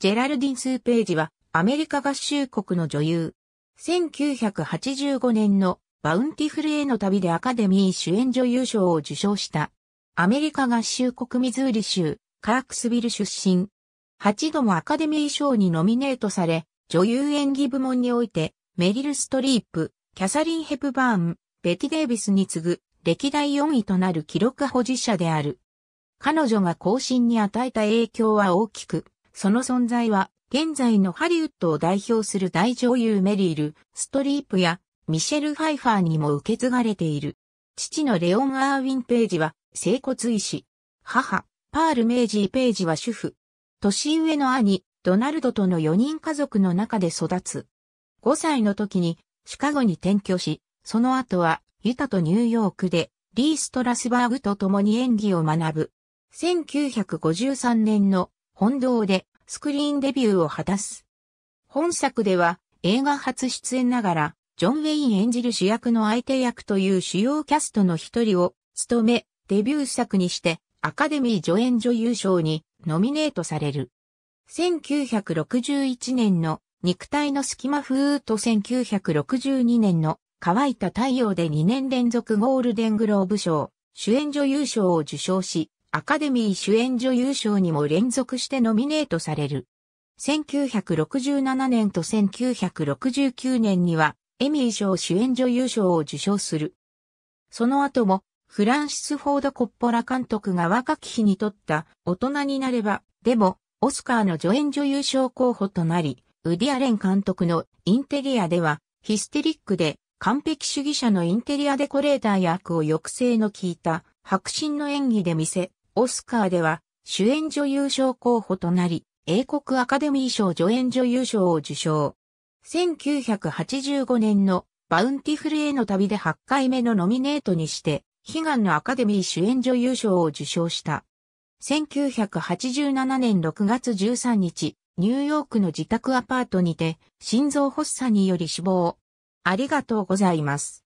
ジェラルディン・スーページはアメリカ合衆国の女優。1985年のバウンティフルへの旅でアカデミー主演女優賞を受賞した。アメリカ合衆国ミズーリ州、カークスビル出身。8度もアカデミー賞にノミネートされ、女優演技部門において、メリル・ストリープ、キャサリン・ヘプバーン、ベティ・デイビスに次ぐ、歴代4位となる記録保持者である。彼女が更新に与えた影響は大きく、その存在は、現在のハリウッドを代表する大女優メリル、ストリープやミシェル・ファイファーにも受け継がれている。父のレオン・アーウィン・ページは、整骨医師。母、パール・メイジー・ページは主婦。年上の兄、ドナルドとの4人家族の中で育つ。5歳の時に、シカゴに転居し、その後は、ユタとニューヨークで、リー・ストラスバーグと共に演技を学ぶ。1953年の本堂でスクリーンデビューを果たす。本作では映画初出演ながら、ジョン・ウェイン演じる主役の相手役という主要キャストの一人を務め、デビュー作にしてアカデミー助演女優賞にノミネートされる。1961年の肉体の隙間風と1962年の乾いた太陽で2年連続ゴールデングローブ賞、主演女優賞を受賞し、アカデミー主演女優賞にも連続してノミネートされる。1967年と1969年には、エミー賞主演女優賞を受賞する。その後も、フランシス・フォード・コッポラ監督が若き日に撮った大人になれば、でも、オスカーの助演女優賞候補となり、ウディアレン監督のインテリアでは、ヒステリックで完璧主義者のインテリアデコレーター役を抑制の効いた、白身の演技で見せ、オスカーでは主演女優賞候補となり、英国アカデミー賞助演女優賞を受賞。1985年のバウンティフルへの旅で8回目のノミネートにして、悲願のアカデミー主演女優賞を受賞した。1987年6月13日、ニューヨークの自宅アパートにて、心臓発作により死亡。ありがとうございます。